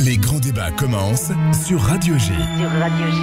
Les grands débats commencent sur Radio G. Sur Radio G.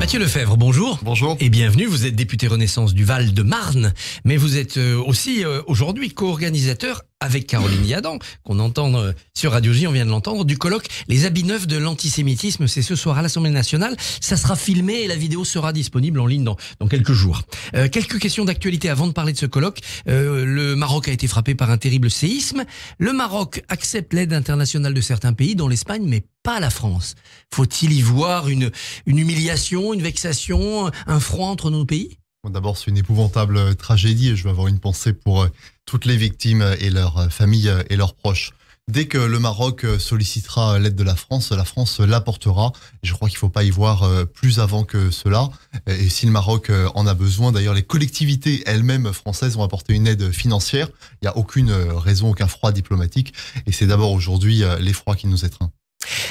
Mathieu Lefebvre, bonjour. Bonjour. Et bienvenue. Vous êtes député Renaissance du Val de Marne, mais vous êtes euh, aussi euh, aujourd'hui co-organisateur avec Caroline Yadan, qu'on entend euh, sur Radio J, on vient de l'entendre, du colloque Les habits neufs de l'antisémitisme. C'est ce soir à l'Assemblée nationale. Ça sera filmé et la vidéo sera disponible en ligne dans, dans quelques jours. Euh, quelques questions d'actualité avant de parler de ce colloque. Euh, le Maroc a été frappé par un terrible séisme. Le Maroc accepte l'aide internationale de certains pays, dont l'Espagne, mais pas la France. Faut-il y voir une, une humiliation, une vexation, un froid entre nos pays D'abord, c'est une épouvantable euh, tragédie et je veux avoir une pensée pour euh, toutes les victimes euh, et leurs familles et leurs proches. Dès que le Maroc sollicitera l'aide de la France, la France l'apportera. Je crois qu'il ne faut pas y voir plus avant que cela. Et si le Maroc en a besoin, d'ailleurs, les collectivités elles-mêmes françaises ont apporté une aide financière. Il n'y a aucune raison, aucun froid diplomatique. Et c'est d'abord aujourd'hui l'effroi qui nous étreint.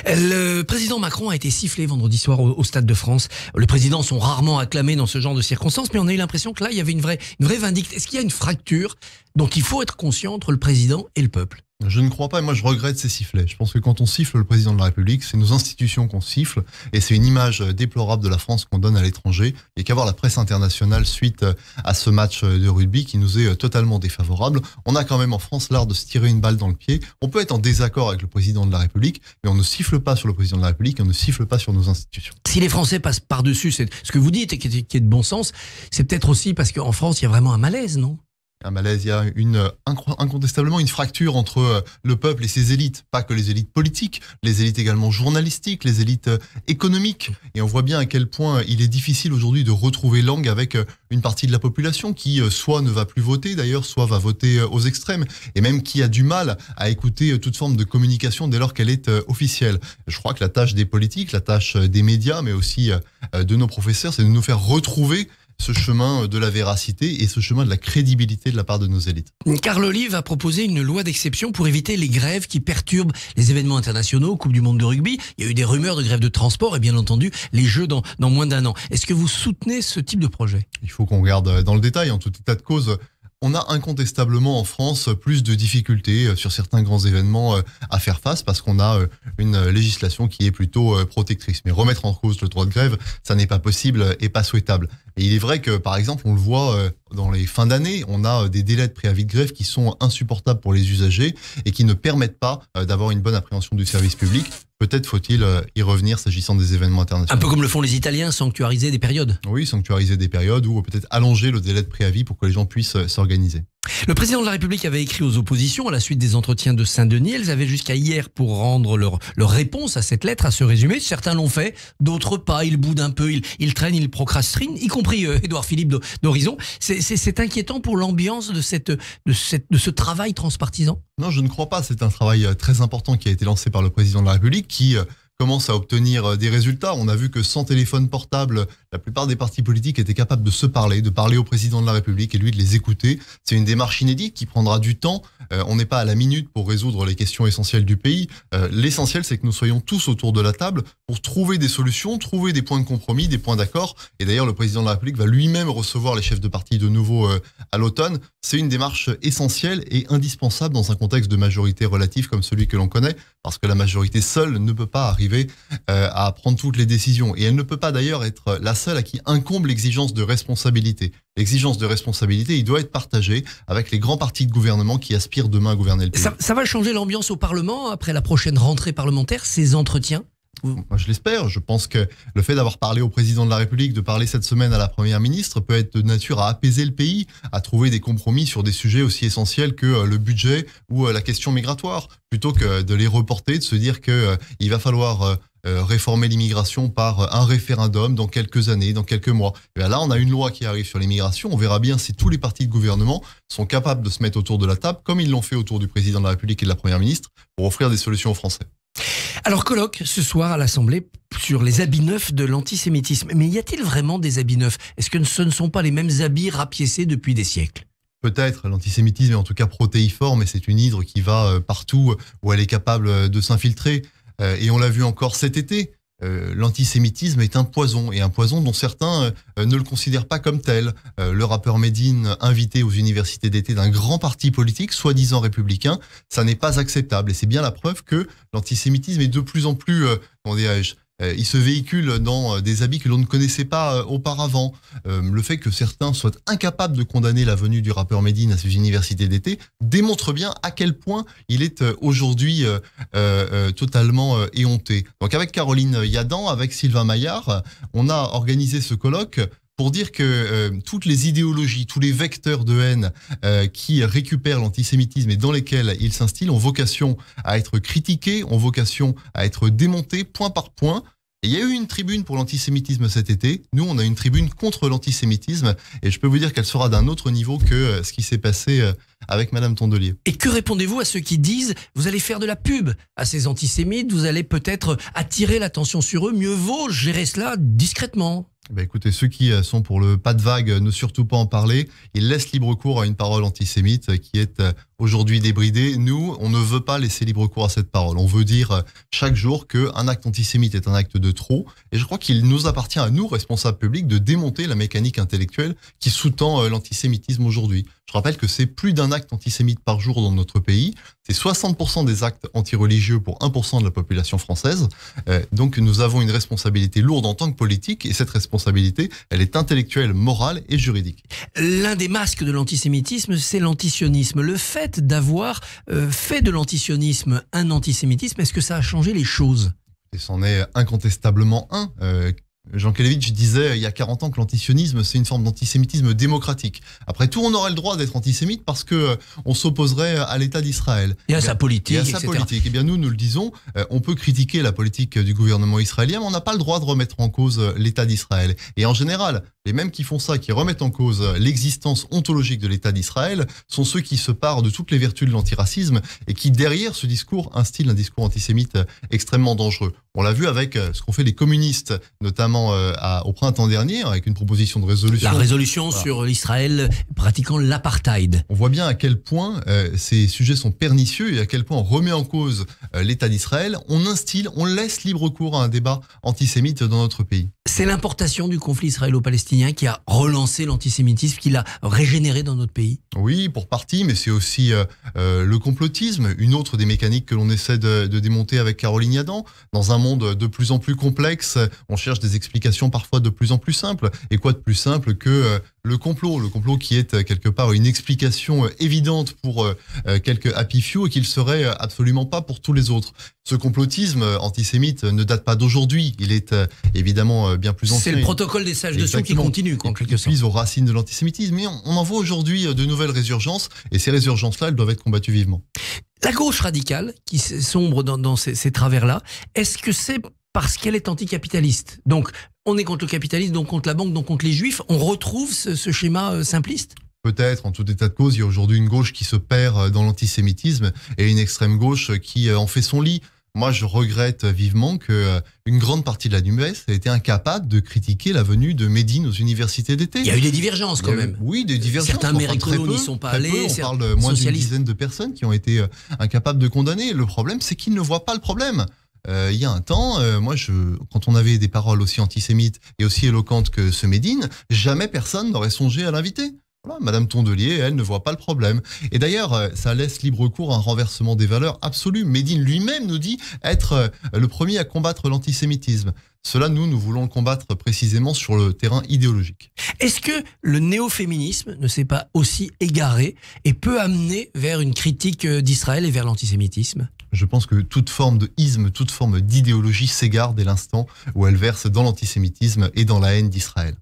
Le président Macron a été sifflé vendredi soir au, Stade de France. Les présidents sont rarement acclamés dans ce genre de circonstances, mais on a eu l'impression que là, il y avait une vraie, une vraie vindicte. Est-ce qu'il y a une fracture dont il faut être conscient entre le président et le peuple je ne crois pas, et moi je regrette ces sifflets. Je pense que quand on siffle le président de la République, c'est nos institutions qu'on siffle, et c'est une image euh, déplorable de la France qu'on donne à l'étranger. et qu'avoir la presse internationale suite euh, à ce match euh, de rugby qui nous est totalement défavorable. On a quand même en France l'art de se tirer une balle dans le pied. On peut être en désaccord avec le président de la République, mais on ne siffle pas sur le président de la République, on ne siffle pas sur nos institutions. Si les Français passent par-dessus, c'est ce que vous dites et qui est de bon sens, c'est peut-être aussi parce qu'en France, il y a vraiment un malaise, non malaise, il y a une, incontestablement une fracture entre euh, le peuple et ses élites, pas que les élites politiques, les élites également journalistiques, les élites euh, économiques. Et on voit bien à quel point il est difficile aujourd'hui de retrouver langue avec euh, une partie de la population qui soit ne va plus voter d'ailleurs, soit va voter aux extrêmes, et même qui a du mal à écouter toute forme de communication dès lors qu'elle est officielle. Je crois que la tâche des politiques, la tâche des médias, mais aussi de nos professeurs, c'est de nous faire retrouver ce chemin euh, de la véracité et ce chemin de la crédibilité de la part de nos élites. Carl Olive a proposé une loi d'exception pour éviter les grèves qui perturbent les événements internationaux, Coupe du Monde de rugby. Il y a eu des rumeurs de grèves de transport et bien entendu les Jeux dans, dans moins d'un an. Est-ce que vous soutenez ce type de projet Il faut qu'on regarde euh, dans le détail, en tout état de cause on a incontestablement en France plus de difficultés euh, sur certains grands événements à faire face parce qu'on a une législation qui est plutôt protectrice. Mais remettre en cause le droit de grève, ça n'est pas possible et pas souhaitable. Et il est vrai que, par exemple, on le voit euh, dans les fins d'année, on a euh, des délais de préavis de grève qui sont insupportables pour les usagers et qui ne permettent pas euh, d'avoir une bonne appréhension du service public. Peut-être faut-il y revenir s'agissant des événements internationaux. Un peu comme le font les Italiens, sanctuariser des périodes. Oui, sanctuariser des périodes ou peut-être allonger le délai de préavis pour que les gens puissent s'organiser. Le président de la République avait écrit aux oppositions à la suite des entretiens de Saint-Denis. Elles avaient jusqu'à hier pour rendre leur, réponse à cette lettre, à ce résumé. Certains l'ont fait, d'autres pas. Ils boudent un peu, ils, traînent, ils procrastinent, y compris euh, Édouard Philippe d'Horizon. C'est inquiétant pour l'ambiance de, de ce travail transpartisan Non, je ne crois pas. C'est un travail euh, très important qui a été lancé par le président de la République qui euh, commence à obtenir des résultats. On a vu que sans téléphone portable, la plupart des partis politiques étaient capables de se parler, de parler au président de la République et lui de les écouter. C'est une démarche inédite qui prendra du temps. Euh, on n'est pas à la minute pour résoudre les questions essentielles du pays. Euh, l'essentiel, c'est que nous soyons tous autour de la table pour trouver des solutions, trouver des points de compromis, des points d'accord. Et d'ailleurs, le président de la République va lui-même recevoir les chefs de parti de nouveau euh, à l'automne. C'est une démarche essentielle et indispensable dans un contexte de majorité relative comme celui que l'on connaît, parce que la majorité seule ne peut pas arriver à prendre toutes les décisions. Et elle ne peut pas d'ailleurs être la à qui incombe l'exigence de responsabilité. L'exigence de responsabilité, il doit être partagé avec les grands partis de gouvernement qui aspirent demain à gouverner le pays. Ça, va changer l'ambiance au Parlement après la prochaine rentrée parlementaire, ces entretiens moi, je l'espère. Je pense que le fait d'avoir parlé au président de la République, de parler cette semaine à la première ministre, peut être de nature à apaiser le pays, à trouver des compromis sur des sujets aussi essentiels que euh, le budget ou euh, la question migratoire, plutôt que de les reporter, de se dire qu'il euh, va falloir euh, réformer l'immigration par euh, un référendum dans quelques années, dans quelques mois. Et eh là, on a une loi qui arrive sur l'immigration. On verra bien si tous les partis de gouvernement sont capables de se mettre autour de la table, comme ils l'ont fait autour du président de la République et de la Première ministre, pour offrir des solutions aux Français. Alors, colloque ce soir à l'Assemblée sur les habits neufs de l'antisémitisme. Mais y a-t-il vraiment des habits neufs Est-ce que ce ne sont pas les mêmes habits rapiécés depuis des siècles Peut-être, l'antisémitisme est en tout cas protéiforme et c'est une hydre qui va euh, partout où elle est capable de s'infiltrer. Euh, et on l'a vu encore cet été, euh, l'antisémitisme est un poison, et un poison dont certains euh, ne le considèrent pas comme tel. le rappeur Medine, invité aux universités d'été d'un grand parti politique, soi-disant républicain, ça n'est pas acceptable. Et c'est bien la preuve que l'antisémitisme est de plus en plus, comment dirais euh, il se véhicule dans euh, des habits que l'on ne connaissait pas euh, auparavant. le fait que certains soient incapables de condamner la venue du rappeur Medine à ces universités d'été démontre bien à quel point il est aujourd'hui totalement éhonté. Donc avec Caroline Yadan, avec Sylvain Maillard, on a organisé ce colloque pour dire que euh, toutes les idéologies, tous les vecteurs de haine euh, qui récupèrent l'antisémitisme et dans lesquels il s'instille ont vocation à être critiqués, ont vocation à être démontés point par point. il y a eu une tribune pour l'antisémitisme cet été. Nous, on a une tribune contre l'antisémitisme et je peux vous dire qu'elle sera d'un autre niveau que euh, ce qui s'est passé avec Madame Tondelier. Et que répondez-vous à ceux qui disent vous allez faire de la pub à ces antisémites, vous allez peut-être attirer l'attention sur eux, mieux vaut gérer cela discrètement bah, écoutez, ceux qui euh, sont pour le pas de vague, euh, ne surtout pas en parler. Ils laissent libre cours à une parole antisémite euh, qui est aujourd'hui débridé, nous, on ne veut pas laisser libre cours à cette parole. On veut dire euh, chaque jour qu'un acte antisémite est un acte de trop. Et je crois qu'il nous appartient à nous, responsables publics, de démonter la mécanique intellectuelle qui sous-tend euh, l'antisémitisme aujourd'hui. Je rappelle que c'est plus d'un acte antisémite par jour dans notre pays. C'est 60% des actes antireligieux pour 1% de la population française. Euh, donc nous avons une responsabilité lourde en tant que politique et cette responsabilité, elle est intellectuelle, morale et juridique. L'un des masques de l'antisémitisme, c'est l'antisionisme. Le fait d'avoir euh, fait de l'antisionisme un antisémitisme, est-ce que ça a changé les choses C'en est incontestablement un. Euh, Jean Kelevitch disait il y a 40 ans que l'antisionisme, c'est une forme d'antisémitisme démocratique. Après tout, on aurait le droit d'être antisémite parce qu'on euh, s'opposerait à l'État d'Israël. Et à eh sa politique. Et à sa politique. Eh bien, nous, nous le disons, on peut critiquer la politique du gouvernement israélien, mais on n'a pas le droit de remettre en cause l'État d'Israël. Et en général, les mêmes qui font ça, qui remettent en cause l'existence ontologique de l'État d'Israël, sont ceux qui se parent de toutes les vertus de l'antiracisme et qui, derrière ce discours, instillent un discours antisémite extrêmement dangereux. On l'a vu avec euh, ce qu'ont fait les communistes, notamment euh, au printemps dernier, avec une proposition de résolution. La résolution sur Israël pratiquant l'apartheid. On voit bien à quel point euh, ces sujets sont pernicieux et à quel point on remet en cause l'État d'Israël. On instille, on laisse libre cours à un débat antisémite dans notre pays. C'est l'importation du conflit israélo-palestinien qui a relancé l'antisémitisme, qui l'a régénéré dans notre pays Oui, pour partie, mais c'est aussi euh, euh, le complotisme, une autre des mécaniques que l'on essaie de, démonter avec Caroline Adam. Dans un monde de plus en plus complexe, on cherche des explications parfois de plus en plus simples. Et quoi de plus simple que euh, le complot Le complot qui est quelque part une explication évidente pour quelques happy few et qu'il serait absolument pas pour tous les autres. Ce complotisme antisémite ne date pas d'aujourd'hui, il est évidemment bien plus ancien. C'est le protocole des sages de Sion qui continue, quoi, en quelque sorte. aux racines de l'antisémitisme. Mais on, en voit aujourd'hui euh, de nouvelles résurgences, et ces résurgences-là, elles doivent être combattues vivement. La gauche radicale, qui sombre dans, ces, travers-là, est-ce que c'est parce qu'elle est anticapitaliste Donc, on est contre le capitalisme, donc contre la banque, donc contre les juifs. On retrouve ce schéma euh, simpliste peut-être, en tout état de cause, il y a aujourd'hui une gauche qui se perd euh, dans l'antisémitisme et une extrême gauche qui en fait son lit. Moi, je regrette vivement que euh, une grande partie de la NUMES ait été incapable de critiquer la venue de Médine aux universités d'été. Il y a eu des divergences quand même. oui, des divergences. Certains maires n'y sont pas allés. on parle moins d'une dizaine de personnes qui ont été euh, incapables de condamner. Le problème, c'est qu'ils ne voient pas le problème. Euh, il y a un temps, moi, je, quand on avait des paroles aussi antisémites et aussi éloquentes que ce Médine, jamais personne n'aurait songé à l'inviter. Madame Tondelier, elle ne voit pas le problème. Et d'ailleurs, euh, ça laisse libre cours à un renversement des valeurs absolues. Médine lui-même nous dit être euh, le premier à combattre l'antisémitisme. Cela, nous, nous voulons le combattre précisément sur le terrain idéologique. Est-ce que le néo-féminisme ne s'est pas aussi égaré et peut amener vers une critique euh, d'Israël et vers l'antisémitisme Je pense que toute forme de isme, toute forme d'idéologie s'égare dès l'instant où elle verse dans l'antisémitisme et dans la haine d'Israël.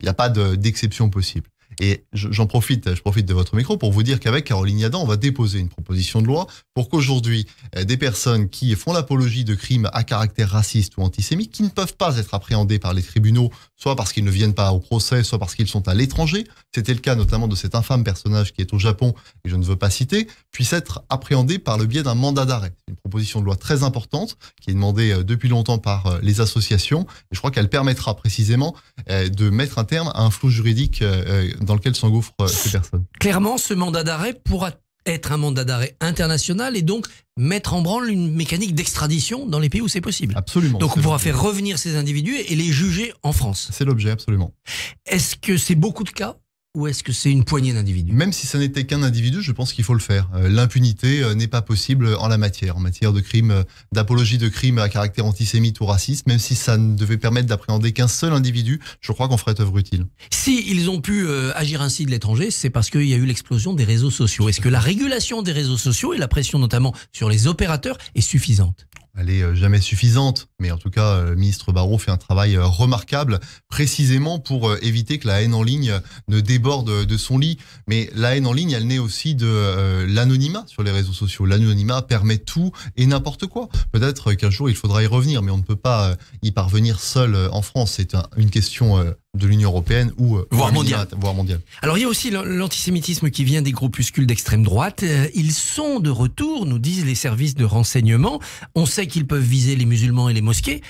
Il n'y a pas d'exception possible. Et j'en profite, je profite de votre micro pour vous dire qu'avec Caroline Yadan, on va déposer une proposition de loi pour qu'aujourd'hui, euh, des personnes qui font l'apologie de crimes à caractère raciste ou antisémite, qui ne peuvent pas être appréhendées par les tribunaux, soit parce qu'ils ne viennent pas au procès, soit parce qu'ils sont à l'étranger, c'était le cas notamment de cet infâme personnage qui est au Japon, et je ne veux pas citer, puisse être appréhendé par le biais d'un mandat d'arrêt. Une proposition de loi très importante qui est demandée euh, depuis longtemps par euh, les associations, et je crois qu'elle permettra précisément euh, de mettre un terme à un flou juridique euh, euh, dans lequel s'engouffrent ces personnes. Clairement, ce mandat d'arrêt pourra être un mandat d'arrêt international et donc mettre en branle une mécanique d'extradition dans les pays où c'est possible. Absolument. Donc on pourra faire revenir ces individus et les juger en France. C'est l'objet, absolument. Est-ce que c'est beaucoup de cas ou est-ce que c'est une poignée d'individus Même si ça n'était qu'un individu, je pense qu'il faut le faire. Euh, l'impunité euh, n'est pas possible en la matière, en matière de crime, euh, d'apologie de crimes à caractère antisémite ou raciste. Même si ça ne devait permettre d'appréhender qu'un seul individu, je crois qu'on ferait œuvre utile. Si ils ont pu agir ainsi de l'étranger, c'est parce qu'il y a eu l'explosion des réseaux sociaux. Est-ce que la régulation des réseaux sociaux et la pression notamment sur les opérateurs est suffisante elle est euh, jamais suffisante, mais en tout cas, euh, le ministre Barrault fait un travail euh, remarquable, précisément pour éviter que la haine en ligne ne déborde de son lit. Mais la haine en ligne, elle naît aussi de l'anonymat sur les réseaux sociaux. L'anonymat permet tout et n'importe quoi. Peut-être qu'un jour, il faudra y revenir, mais on ne peut pas y parvenir seul en France. C'est une question de l'Union européenne ou euh, voire mondiale. voire mondiale. Alors il y a aussi l'antisémitisme qui vient des groupuscules d'extrême droite. Euh, ils sont de retour, nous disent les services de renseignement. On sait qu'ils peuvent viser les musulmans et les mosquées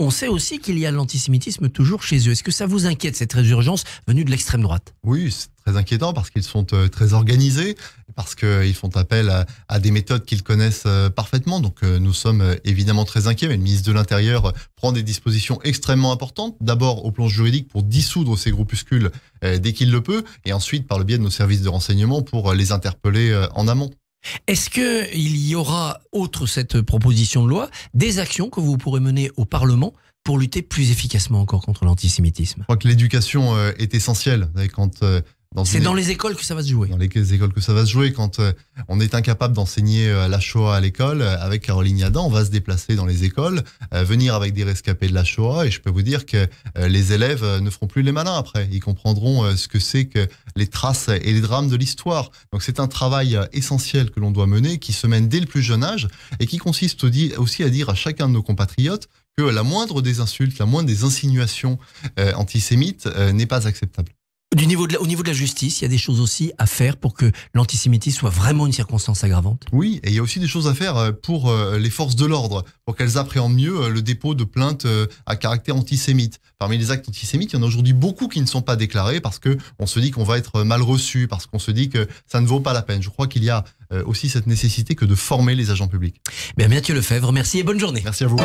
on sait aussi qu'il y a l'antisémitisme toujours chez eux. Est-ce que ça vous inquiète, cette résurgence venue de l'extrême droite Oui, c'est très inquiétant parce qu'ils sont euh, très organisés, parce qu'ils euh, font appel à, des méthodes qu'ils connaissent euh, parfaitement. Donc nous sommes évidemment très inquiets, mais le ministre de l'Intérieur prend des dispositions extrêmement importantes, d'abord au plan juridique pour dissoudre ces groupuscules dès qu'il le peut, et ensuite par le biais de nos services de renseignement pour les interpeller en amont. Est-ce qu'il y aura, outre cette proposition de loi, des actions que vous pourrez mener au Parlement pour lutter plus efficacement encore contre l'antisémitisme Je crois que l'éducation euh, est essentielle. Quand euh, c'est dans les écoles que ça va se jouer. Dans les, écoles que ça va se jouer. Quand euh, on est incapable d'enseigner euh, la Shoah à l'école, euh, avec Caroline Yadan, on va se déplacer dans les écoles, venir avec des rescapés de la Shoah, et je peux vous dire que les élèves ne feront plus les malins après. Ils comprendront ce que c'est que les traces et les drames de l'histoire. Donc c'est un travail essentiel que l'on doit mener, qui se mène dès le plus jeune âge, et qui consiste aussi à dire à chacun de nos compatriotes que la moindre des insultes, la moindre des insinuations antisémites n'est pas acceptable. Du niveau de au niveau de la justice, il y a des choses aussi à faire pour que l'antisémitisme soit vraiment une circonstance aggravante. Oui, et il y a aussi des choses à faire euh, pour euh, les forces de l'ordre, pour qu'elles appréhendent mieux euh, le dépôt de plaintes à caractère antisémite. Parmi les actes antisémites, il y en a aujourd'hui beaucoup qui ne sont pas déclarés parce que on se dit qu'on va être mal reçu, parce qu'on se dit que ça ne vaut pas la peine. Je crois qu'il y a aussi cette nécessité que de former les agents publics. Bien, Mathieu Lefebvre, merci et bonne journée. Merci à vous.